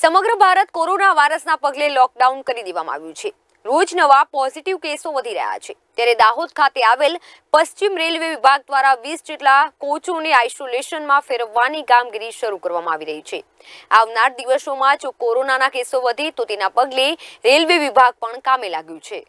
સમગ્ર ભારત કોરોના વાયરસના પગલે લોકડાઉન કરી દેવામાં આવ્યું છે રોજ નવા પોઝિટિવ કેસો વધી રહ્યા છે ત્યારે દાહોદ ખાતે આવેલ પશ્ચિમ રેલવે વિભાગ દ્વારા વીસ જેટલા કોચોને આઇસોલેશનમાં ફેરવવાની કામગીરી શરૂ કરવામાં આવી રહી છે આવનાર દિવસોમાં જો કોરોનાના કેસો વધે તો તેના પગલે રેલવે વિભાગ પણ કામે લાગ્યું છે